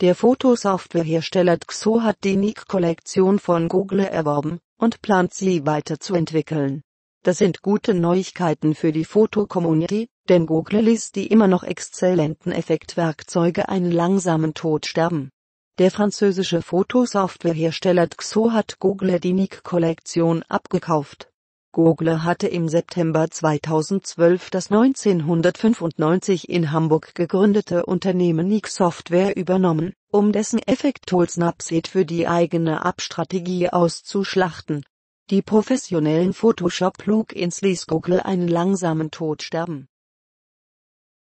Der Fotosoftwarehersteller Xo hat die nik kollektion von Google erworben und plant sie weiterzuentwickeln. Das sind gute Neuigkeiten für die Foto-Community, denn Google ließ die immer noch exzellenten Effektwerkzeuge einen langsamen Tod sterben. Der französische Fotosoftwarehersteller Xo hat Google die nik kollektion abgekauft. Gogler hatte im September 2012 das 1995 in Hamburg gegründete Unternehmen Nix Software übernommen, um dessen Effekttool Snapseed für die eigene App-Strategie auszuschlachten. Die professionellen Photoshop-Plugins ließ Google einen langsamen Tod sterben